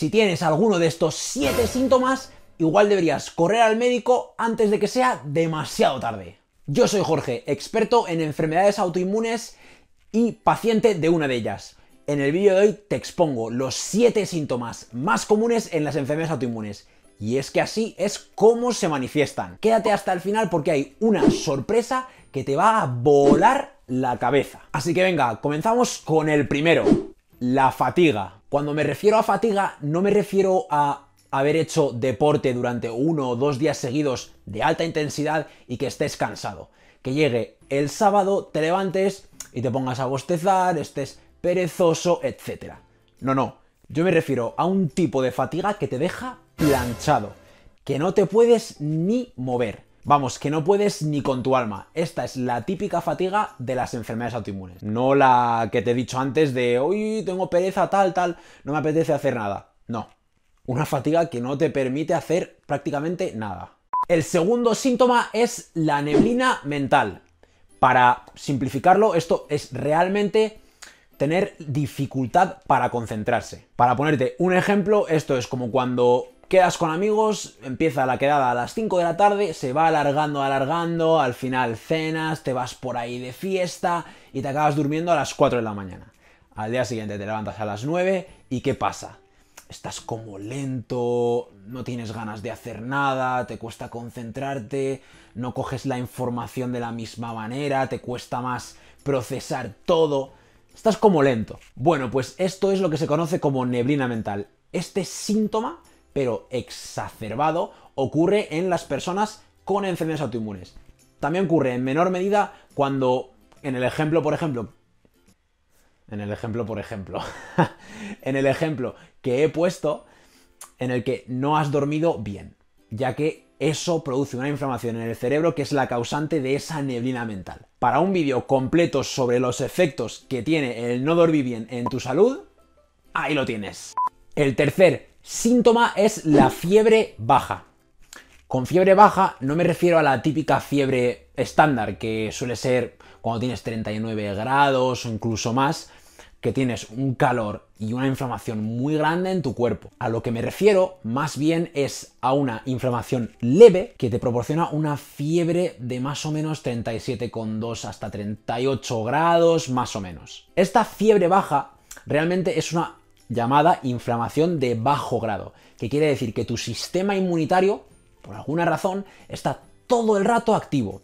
Si tienes alguno de estos 7 síntomas, igual deberías correr al médico antes de que sea demasiado tarde. Yo soy Jorge, experto en enfermedades autoinmunes y paciente de una de ellas. En el vídeo de hoy te expongo los 7 síntomas más comunes en las enfermedades autoinmunes. Y es que así es como se manifiestan. Quédate hasta el final porque hay una sorpresa que te va a volar la cabeza. Así que venga, comenzamos con el primero, la fatiga. Cuando me refiero a fatiga, no me refiero a haber hecho deporte durante uno o dos días seguidos de alta intensidad y que estés cansado. Que llegue el sábado, te levantes y te pongas a bostezar, estés perezoso, etc. No, no. Yo me refiero a un tipo de fatiga que te deja planchado, que no te puedes ni mover. Vamos, que no puedes ni con tu alma. Esta es la típica fatiga de las enfermedades autoinmunes. No la que te he dicho antes de, uy, tengo pereza, tal, tal, no me apetece hacer nada. No. Una fatiga que no te permite hacer prácticamente nada. El segundo síntoma es la neblina mental. Para simplificarlo, esto es realmente tener dificultad para concentrarse. Para ponerte un ejemplo, esto es como cuando Quedas con amigos, empieza la quedada a las 5 de la tarde, se va alargando, alargando, al final cenas, te vas por ahí de fiesta y te acabas durmiendo a las 4 de la mañana. Al día siguiente te levantas a las 9 y ¿qué pasa? Estás como lento, no tienes ganas de hacer nada, te cuesta concentrarte, no coges la información de la misma manera, te cuesta más procesar todo. Estás como lento. Bueno, pues esto es lo que se conoce como neblina mental. Este síntoma pero exacerbado, ocurre en las personas con enfermedades autoinmunes. También ocurre en menor medida cuando, en el ejemplo, por ejemplo, en el ejemplo, por ejemplo, en el ejemplo que he puesto, en el que no has dormido bien, ya que eso produce una inflamación en el cerebro que es la causante de esa neblina mental. Para un vídeo completo sobre los efectos que tiene el no dormir bien en tu salud, ahí lo tienes. El tercer Síntoma es la fiebre baja. Con fiebre baja no me refiero a la típica fiebre estándar que suele ser cuando tienes 39 grados o incluso más, que tienes un calor y una inflamación muy grande en tu cuerpo. A lo que me refiero más bien es a una inflamación leve que te proporciona una fiebre de más o menos 37,2 hasta 38 grados más o menos. Esta fiebre baja realmente es una llamada inflamación de bajo grado, que quiere decir que tu sistema inmunitario, por alguna razón, está todo el rato activo.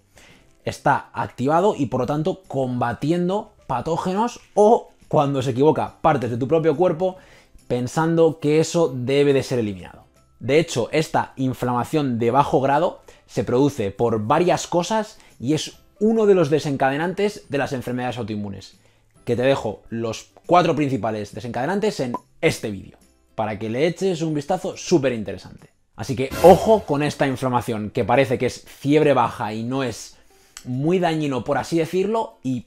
Está activado y por lo tanto combatiendo patógenos o, cuando se equivoca, partes de tu propio cuerpo pensando que eso debe de ser eliminado. De hecho, esta inflamación de bajo grado se produce por varias cosas y es uno de los desencadenantes de las enfermedades autoinmunes que te dejo los cuatro principales desencadenantes en este vídeo, para que le eches un vistazo súper interesante. Así que ojo con esta inflamación, que parece que es fiebre baja y no es muy dañino, por así decirlo, y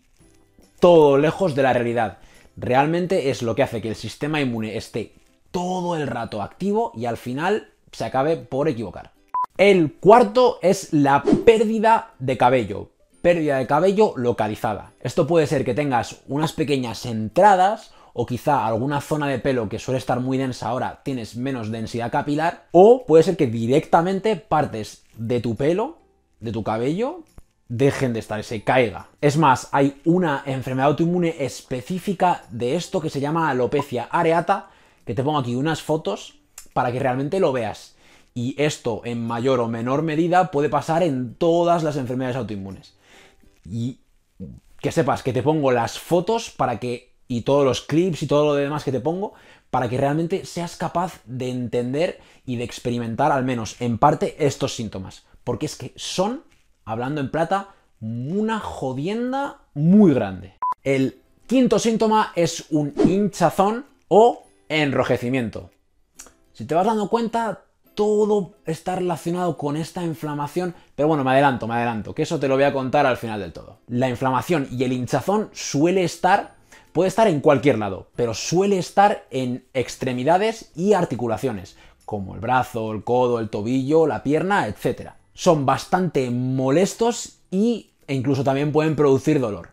todo lejos de la realidad. Realmente es lo que hace que el sistema inmune esté todo el rato activo y al final se acabe por equivocar. El cuarto es la pérdida de cabello, pérdida de cabello localizada. Esto puede ser que tengas unas pequeñas entradas o quizá alguna zona de pelo que suele estar muy densa ahora tienes menos densidad capilar, o puede ser que directamente partes de tu pelo, de tu cabello, dejen de estar, se caiga. Es más, hay una enfermedad autoinmune específica de esto que se llama alopecia areata, que te pongo aquí unas fotos para que realmente lo veas. Y esto, en mayor o menor medida, puede pasar en todas las enfermedades autoinmunes y que sepas que te pongo las fotos para que y todos los clips y todo lo demás que te pongo para que realmente seas capaz de entender y de experimentar al menos en parte estos síntomas, porque es que son, hablando en plata, una jodienda muy grande. El quinto síntoma es un hinchazón o enrojecimiento. Si te vas dando cuenta, todo está relacionado con esta inflamación, pero bueno, me adelanto, me adelanto, que eso te lo voy a contar al final del todo. La inflamación y el hinchazón suele estar, puede estar en cualquier lado, pero suele estar en extremidades y articulaciones, como el brazo, el codo, el tobillo, la pierna, etc. Son bastante molestos y, e incluso también pueden producir dolor.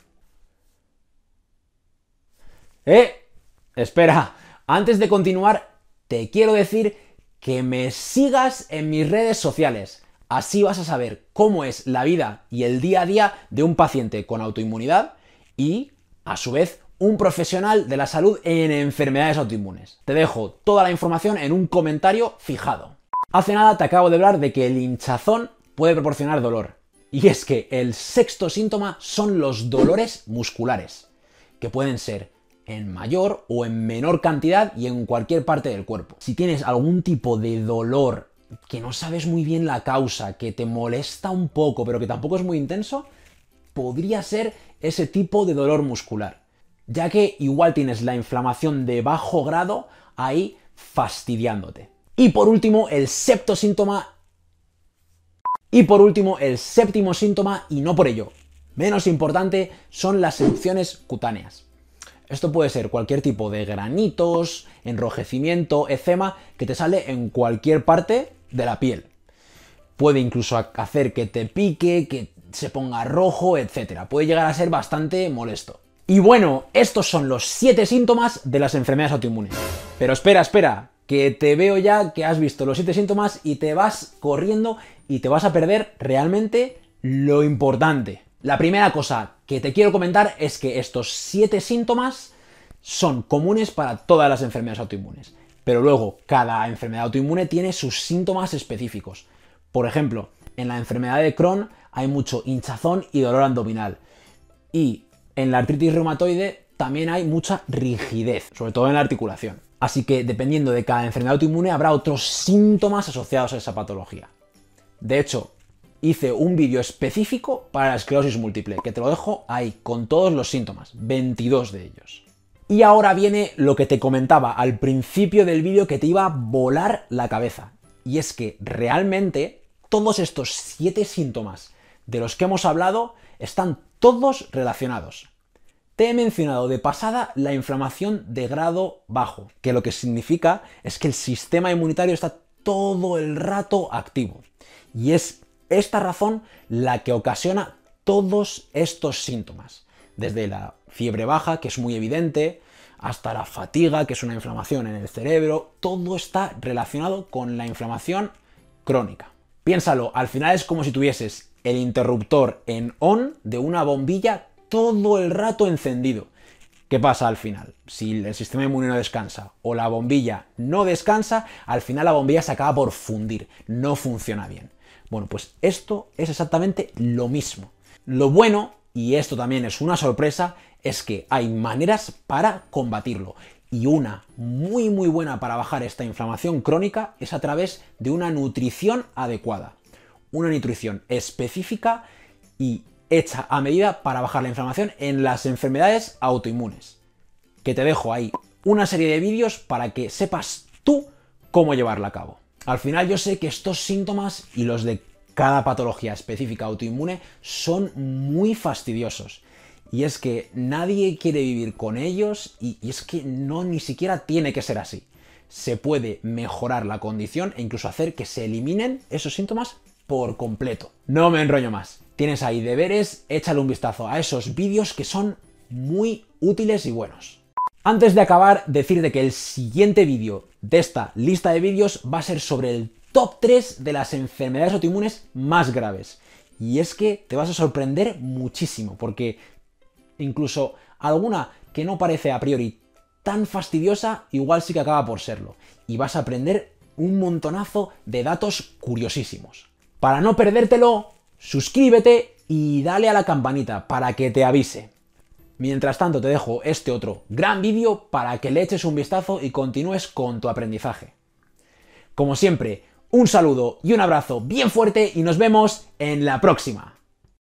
¡Eh! Espera, antes de continuar, te quiero decir que me sigas en mis redes sociales. Así vas a saber cómo es la vida y el día a día de un paciente con autoinmunidad y, a su vez, un profesional de la salud en enfermedades autoinmunes. Te dejo toda la información en un comentario fijado. Hace nada te acabo de hablar de que el hinchazón puede proporcionar dolor. Y es que el sexto síntoma son los dolores musculares, que pueden ser en mayor o en menor cantidad y en cualquier parte del cuerpo. Si tienes algún tipo de dolor que no sabes muy bien la causa, que te molesta un poco, pero que tampoco es muy intenso, podría ser ese tipo de dolor muscular. Ya que igual tienes la inflamación de bajo grado ahí fastidiándote. Y por último, el síntoma. Y por último, el séptimo síntoma, y no por ello. Menos importante, son las erupciones cutáneas. Esto puede ser cualquier tipo de granitos, enrojecimiento, eczema, que te sale en cualquier parte de la piel. Puede incluso hacer que te pique, que se ponga rojo, etc. Puede llegar a ser bastante molesto. Y bueno, estos son los 7 síntomas de las enfermedades autoinmunes. Pero espera, espera, que te veo ya que has visto los 7 síntomas y te vas corriendo y te vas a perder realmente lo importante. La primera cosa que te quiero comentar es que estos siete síntomas son comunes para todas las enfermedades autoinmunes, pero luego cada enfermedad autoinmune tiene sus síntomas específicos. Por ejemplo, en la enfermedad de Crohn hay mucho hinchazón y dolor abdominal. Y en la artritis reumatoide también hay mucha rigidez, sobre todo en la articulación. Así que dependiendo de cada enfermedad autoinmune habrá otros síntomas asociados a esa patología. De hecho, hice un vídeo específico para la esclerosis múltiple, que te lo dejo ahí, con todos los síntomas, 22 de ellos. Y ahora viene lo que te comentaba al principio del vídeo que te iba a volar la cabeza. Y es que realmente todos estos 7 síntomas de los que hemos hablado están todos relacionados. Te he mencionado de pasada la inflamación de grado bajo, que lo que significa es que el sistema inmunitario está todo el rato activo. Y es esta razón la que ocasiona todos estos síntomas, desde la fiebre baja, que es muy evidente, hasta la fatiga, que es una inflamación en el cerebro, todo está relacionado con la inflamación crónica. Piénsalo, al final es como si tuvieses el interruptor en on de una bombilla todo el rato encendido. ¿Qué pasa al final? Si el sistema inmune no descansa o la bombilla no descansa, al final la bombilla se acaba por fundir, no funciona bien. Bueno, pues esto es exactamente lo mismo. Lo bueno, y esto también es una sorpresa, es que hay maneras para combatirlo. Y una muy muy buena para bajar esta inflamación crónica es a través de una nutrición adecuada. Una nutrición específica y hecha a medida para bajar la inflamación en las enfermedades autoinmunes. Que te dejo ahí una serie de vídeos para que sepas tú cómo llevarla a cabo. Al final yo sé que estos síntomas y los de cada patología específica autoinmune son muy fastidiosos. Y es que nadie quiere vivir con ellos y, es que no ni siquiera tiene que ser así. Se puede mejorar la condición e incluso hacer que se eliminen esos síntomas por completo. No me enrollo más. Tienes ahí deberes, échale un vistazo a esos vídeos que son muy útiles y buenos. Antes de acabar, decirte que el siguiente vídeo de esta lista de vídeos va a ser sobre el top 3 de las enfermedades autoinmunes más graves. Y es que te vas a sorprender muchísimo, porque incluso alguna que no parece a priori tan fastidiosa, igual sí que acaba por serlo. Y vas a aprender un montonazo de datos curiosísimos. Para no perdértelo, suscríbete y dale a la campanita para que te avise. Mientras tanto te dejo este otro gran vídeo para que le eches un vistazo y continúes con tu aprendizaje. Como siempre, un saludo y un abrazo bien fuerte y nos vemos en la próxima.